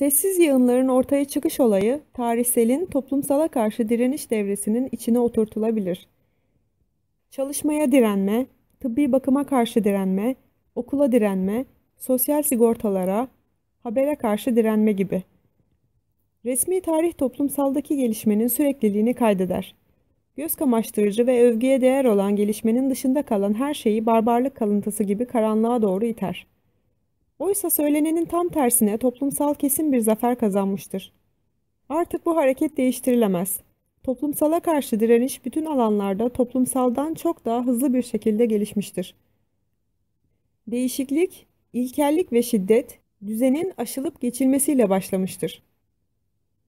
Sessiz yığınların ortaya çıkış olayı tarihselin toplumsala karşı direniş devresinin içine oturtulabilir. Çalışmaya direnme, tıbbi bakıma karşı direnme, okula direnme, sosyal sigortalara, habere karşı direnme gibi. Resmi tarih toplumsaldaki gelişmenin sürekliliğini kaydeder. Göz kamaştırıcı ve övgüye değer olan gelişmenin dışında kalan her şeyi barbarlık kalıntısı gibi karanlığa doğru iter.'' Oysa söylenenin tam tersine toplumsal kesin bir zafer kazanmıştır. Artık bu hareket değiştirilemez. Toplumsala karşı direniş bütün alanlarda toplumsaldan çok daha hızlı bir şekilde gelişmiştir. Değişiklik, ilkellik ve şiddet düzenin aşılıp geçilmesiyle başlamıştır.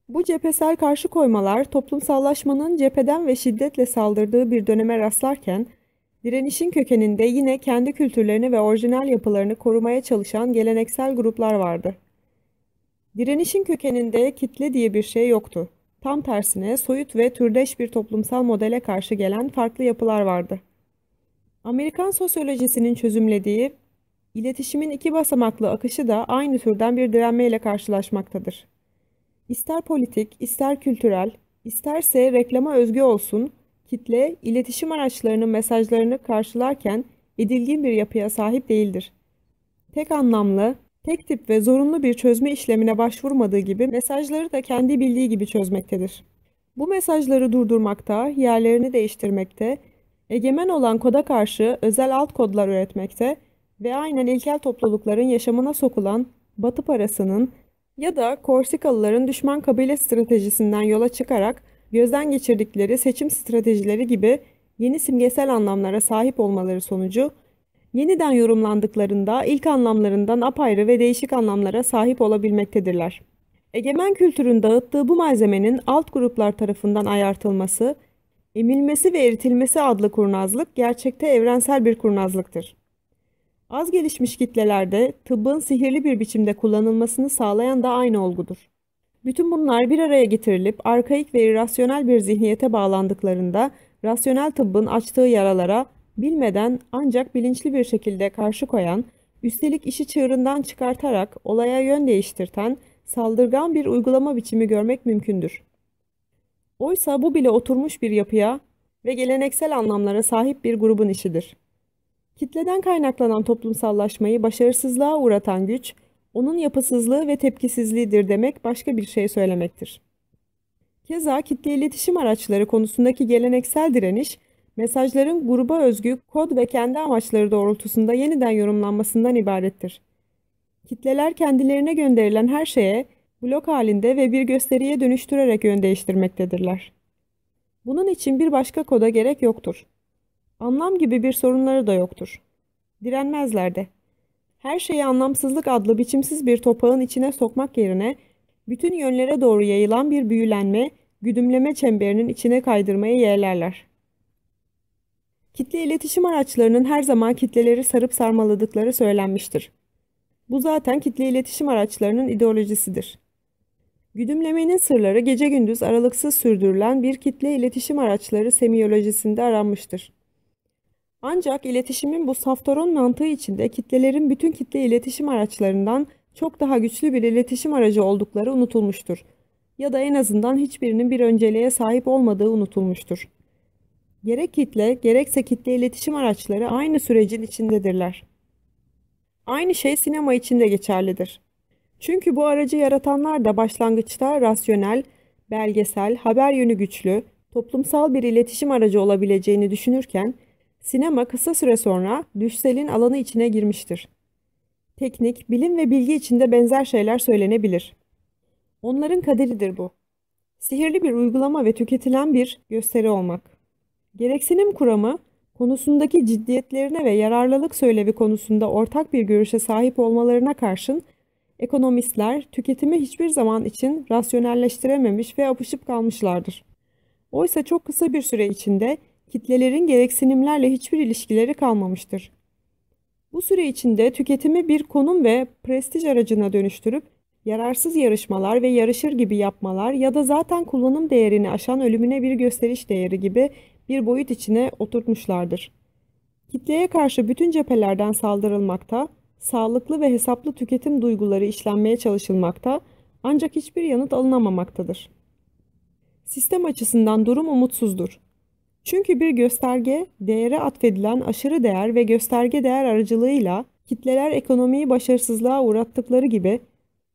Bu cephesel karşı koymalar toplumsallaşmanın cepheden ve şiddetle saldırdığı bir döneme rastlarken Direnişin kökeninde yine kendi kültürlerini ve orijinal yapılarını korumaya çalışan geleneksel gruplar vardı. Direnişin kökeninde kitle diye bir şey yoktu. Tam tersine soyut ve türdeş bir toplumsal modele karşı gelen farklı yapılar vardı. Amerikan sosyolojisinin çözümlediği iletişimin iki basamaklı akışı da aynı türden bir direnmeyle karşılaşmaktadır. İster politik, ister kültürel, isterse reklama özgü olsun, kitle iletişim araçlarının mesajlarını karşılarken edilgin bir yapıya sahip değildir. Tek anlamlı, tek tip ve zorunlu bir çözme işlemine başvurmadığı gibi mesajları da kendi bildiği gibi çözmektedir. Bu mesajları durdurmakta, yerlerini değiştirmekte, egemen olan koda karşı özel alt kodlar üretmekte ve aynen ilkel toplulukların yaşamına sokulan Batı parasının ya da Korsikalıların düşman kabile stratejisinden yola çıkarak gözden geçirdikleri seçim stratejileri gibi yeni simgesel anlamlara sahip olmaları sonucu yeniden yorumlandıklarında ilk anlamlarından apayrı ve değişik anlamlara sahip olabilmektedirler. Egemen kültürün dağıttığı bu malzemenin alt gruplar tarafından ayartılması, emilmesi ve eritilmesi adlı kurnazlık gerçekte evrensel bir kurnazlıktır. Az gelişmiş kitlelerde tıbbın sihirli bir biçimde kullanılmasını sağlayan da aynı olgudur. Bütün bunlar bir araya getirilip arkaik ve irrasyonel bir zihniyete bağlandıklarında rasyonel tıbbın açtığı yaralara bilmeden ancak bilinçli bir şekilde karşı koyan, üstelik işi çığırından çıkartarak olaya yön değiştirten saldırgan bir uygulama biçimi görmek mümkündür. Oysa bu bile oturmuş bir yapıya ve geleneksel anlamlara sahip bir grubun işidir. Kitleden kaynaklanan toplumsallaşmayı başarısızlığa uğratan güç, onun yapısızlığı ve tepkisizliğidir demek başka bir şey söylemektir. Keza kitle iletişim araçları konusundaki geleneksel direniş, mesajların gruba özgü kod ve kendi amaçları doğrultusunda yeniden yorumlanmasından ibarettir. Kitleler kendilerine gönderilen her şeye blok halinde ve bir gösteriye dönüştürerek yön değiştirmektedirler. Bunun için bir başka koda gerek yoktur. Anlam gibi bir sorunları da yoktur. Direnmezler de. Her şeyi anlamsızlık adlı biçimsiz bir topağın içine sokmak yerine bütün yönlere doğru yayılan bir büyülenme, güdümleme çemberinin içine kaydırmayı yeğlerler. Kitle iletişim araçlarının her zaman kitleleri sarıp sarmaladıkları söylenmiştir. Bu zaten kitle iletişim araçlarının ideolojisidir. Güdümlemenin sırları gece gündüz aralıksız sürdürülen bir kitle iletişim araçları semiyolojisinde aranmıştır. Ancak iletişimin bu saftoron mantığı içinde kitlelerin bütün kitle iletişim araçlarından çok daha güçlü bir iletişim aracı oldukları unutulmuştur. Ya da en azından hiçbirinin bir önceliğe sahip olmadığı unutulmuştur. Gerek kitle, gerekse kitle iletişim araçları aynı sürecin içindedirler. Aynı şey sinema için de geçerlidir. Çünkü bu aracı yaratanlar da başlangıçta rasyonel, belgesel, haber yönü güçlü, toplumsal bir iletişim aracı olabileceğini düşünürken Sinema kısa süre sonra düşselin alanı içine girmiştir. Teknik, bilim ve bilgi içinde benzer şeyler söylenebilir. Onların kaderidir bu. Sihirli bir uygulama ve tüketilen bir gösteri olmak. Gereksinim kuramı, konusundaki ciddiyetlerine ve yararlılık söylevi konusunda ortak bir görüşe sahip olmalarına karşın, ekonomistler tüketimi hiçbir zaman için rasyonelleştirememiş ve apışıp kalmışlardır. Oysa çok kısa bir süre içinde kitlelerin gereksinimlerle hiçbir ilişkileri kalmamıştır. Bu süre içinde tüketimi bir konum ve prestij aracına dönüştürüp yararsız yarışmalar ve yarışır gibi yapmalar ya da zaten kullanım değerini aşan ölümüne bir gösteriş değeri gibi bir boyut içine oturtmuşlardır. Kitleye karşı bütün cephelerden saldırılmakta, sağlıklı ve hesaplı tüketim duyguları işlenmeye çalışılmakta ancak hiçbir yanıt alınamamaktadır. Sistem açısından durum umutsuzdur. Çünkü bir gösterge değere atfedilen aşırı değer ve gösterge değer aracılığıyla kitleler ekonomiyi başarısızlığa uğrattıkları gibi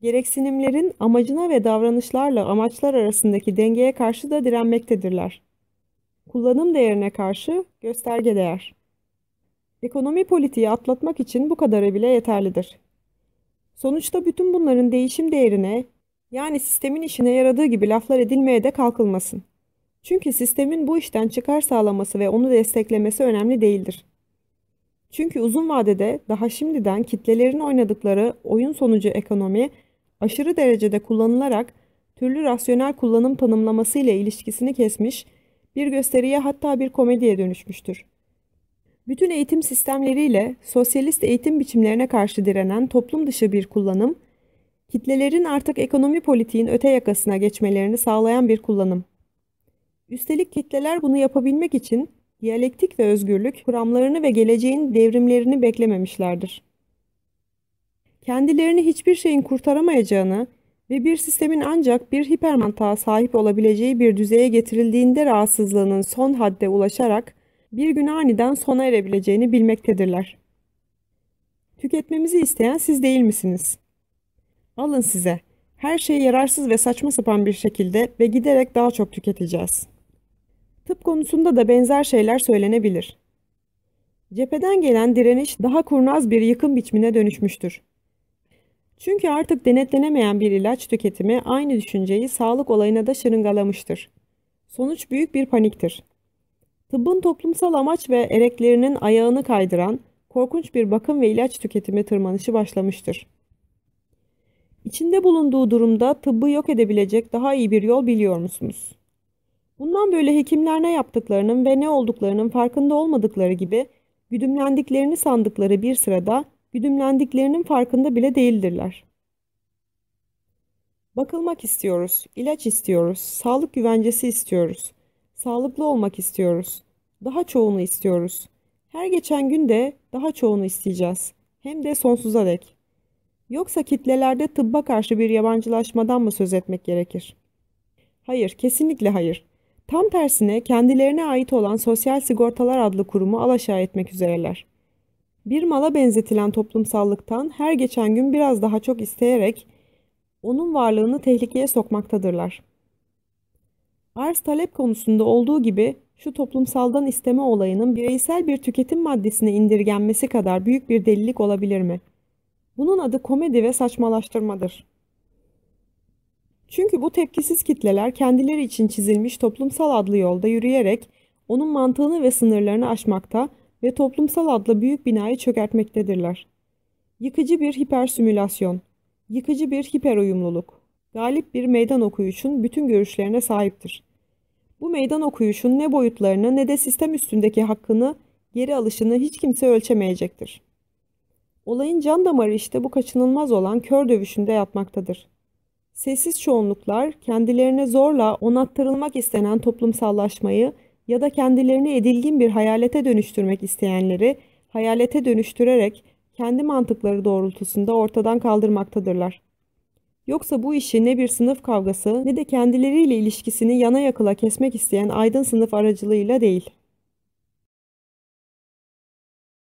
gereksinimlerin amacına ve davranışlarla amaçlar arasındaki dengeye karşı da direnmektedirler. Kullanım değerine karşı gösterge değer. Ekonomi politiği atlatmak için bu kadarı bile yeterlidir. Sonuçta bütün bunların değişim değerine yani sistemin işine yaradığı gibi laflar edilmeye de kalkılmasın. Çünkü sistemin bu işten çıkar sağlaması ve onu desteklemesi önemli değildir. Çünkü uzun vadede daha şimdiden kitlelerin oynadıkları oyun sonucu ekonomi aşırı derecede kullanılarak türlü rasyonel kullanım tanımlaması ile ilişkisini kesmiş, bir gösteriye hatta bir komediye dönüşmüştür. Bütün eğitim sistemleriyle sosyalist eğitim biçimlerine karşı direnen toplum dışı bir kullanım, kitlelerin artık ekonomi politiğin öte yakasına geçmelerini sağlayan bir kullanım. Üstelik kitleler bunu yapabilmek için diyalektik ve özgürlük kuramlarını ve geleceğin devrimlerini beklememişlerdir. Kendilerini hiçbir şeyin kurtaramayacağını ve bir sistemin ancak bir hipermantığa sahip olabileceği bir düzeye getirildiğinde rahatsızlığının son hadde ulaşarak bir gün aniden sona erebileceğini bilmektedirler. Tüketmemizi isteyen siz değil misiniz? Alın size. Her şey yararsız ve saçma sapan bir şekilde ve giderek daha çok tüketeceğiz.'' Tıp konusunda da benzer şeyler söylenebilir. Cepheden gelen direniş daha kurnaz bir yıkım biçimine dönüşmüştür. Çünkü artık denetlenemeyen bir ilaç tüketimi aynı düşünceyi sağlık olayına da şırıngalamıştır. Sonuç büyük bir paniktir. Tıbbın toplumsal amaç ve ereklerinin ayağını kaydıran korkunç bir bakım ve ilaç tüketimi tırmanışı başlamıştır. İçinde bulunduğu durumda tıbbı yok edebilecek daha iyi bir yol biliyor musunuz? Bundan böyle hekimler ne yaptıklarının ve ne olduklarının farkında olmadıkları gibi güdümlendiklerini sandıkları bir sırada güdümlendiklerinin farkında bile değildirler. Bakılmak istiyoruz, ilaç istiyoruz, sağlık güvencesi istiyoruz, sağlıklı olmak istiyoruz, daha çoğunu istiyoruz. Her geçen gün de daha çoğunu isteyeceğiz. Hem de sonsuza dek. Yoksa kitlelerde tıbba karşı bir yabancılaşmadan mı söz etmek gerekir? Hayır, kesinlikle hayır. Tam tersine kendilerine ait olan Sosyal Sigortalar adlı kurumu alaşağı etmek üzereler. Bir mala benzetilen toplumsallıktan her geçen gün biraz daha çok isteyerek onun varlığını tehlikeye sokmaktadırlar. Arz talep konusunda olduğu gibi şu toplumsaldan isteme olayının bireysel bir tüketim maddesine indirgenmesi kadar büyük bir delilik olabilir mi? Bunun adı komedi ve saçmalaştırmadır. Çünkü bu tepkisiz kitleler kendileri için çizilmiş toplumsal adlı yolda yürüyerek onun mantığını ve sınırlarını aşmakta ve toplumsal adlı büyük binayı çökertmektedirler. Yıkıcı bir hiperstimülasyon, yıkıcı bir hiperuyumluluk, galip bir meydan okuyuşun bütün görüşlerine sahiptir. Bu meydan okuyuşun ne boyutlarını ne de sistem üstündeki hakkını, geri alışını hiç kimse ölçemeyecektir. Olayın can damarı işte bu kaçınılmaz olan kör dövüşünde yatmaktadır.'' Sessiz çoğunluklar kendilerine zorla onattırılmak istenen toplumsallaşmayı ya da kendilerini edilgin bir hayalete dönüştürmek isteyenleri hayalete dönüştürerek kendi mantıkları doğrultusunda ortadan kaldırmaktadırlar. Yoksa bu işi ne bir sınıf kavgası ne de kendileriyle ilişkisini yana yakıla kesmek isteyen aydın sınıf aracılığıyla değil.